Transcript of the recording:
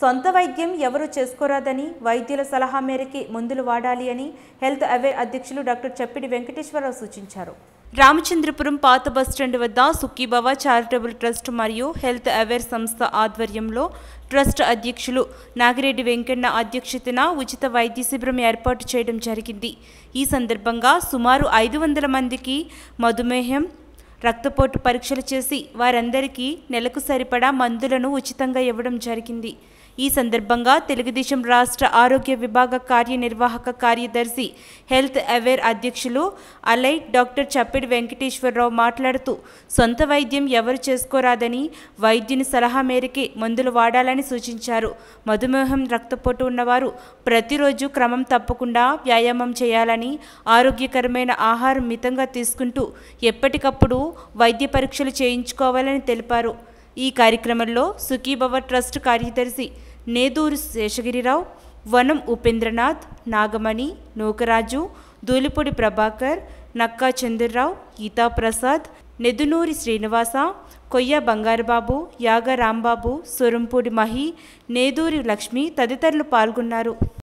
సొంత వైద్యం ఎవరు చేసుకోరాదని వైద్యుల సలహా మేరకి మందులు వాడాలి అని హెల్త్ అవేర్ అధ్యక్షులు డాక్టర్ చెప్పిడి వెంకటేశ్వరరావు సూచించారు రామచంద్రపురం పాత బస్టాండ్ వద్ద సుఖీబాబా చారిటబుల్ ట్రస్ట్ మరియు హెల్త్ అవేర్ సంస్థ ఆధ్వర్యంలో ట్రస్ట్ అధ్యక్షులు నాగిరెడ్డి వెంకన్న అధ్యక్షతన ఉచిత వైద్య శిబిరం ఏర్పాటు చేయడం జరిగింది ఈ సందర్భంగా సుమారు ఐదు వందల మందికి మధుమేహం రక్తపోటు పరీక్షలు చేసి వారందరికీ నెలకు సరిపడా మందులను ఉచితంగా ఇవ్వడం జరిగింది ఈ సందర్భంగా తెలుగుదేశం రాష్ట్ర ఆరోగ్య విభాగ కార్యనిర్వాహక కార్యదర్శి హెల్త్ అవేర్ అధ్యక్షులు అలై డాక్టర్ చప్పిడి వెంకటేశ్వరరావు మాట్లాడుతూ సొంత వైద్యం ఎవరు చేసుకోరాదని వైద్యుని సలహా మేరకే మందులు వాడాలని సూచించారు మధుమేహం రక్తపోటు ఉన్నవారు ప్రతిరోజు క్రమం తప్పకుండా వ్యాయామం చేయాలని ఆరోగ్యకరమైన ఆహారం మితంగా తీసుకుంటూ ఎప్పటికప్పుడు వైద్య పరీక్షలు చేయించుకోవాలని తెలిపారు ఈ కార్యక్రమంలో సుఖీభవ ట్రస్ట్ కార్యదర్శి నేదూరు శేషగిరిరావు వనం ఉపేంద్రనాథ్ నాగమణి నూకరాజు దూలిపూడి ప్రభాకర్ నక్కా చంద్రరావు గీతా ప్రసాద్ నెదునూరి శ్రీనివాస కొయ్య బంగారుబాబు యాగ రాంబాబు సొరంపూడి మహి నేదూరి లక్ష్మి తదితరులు పాల్గొన్నారు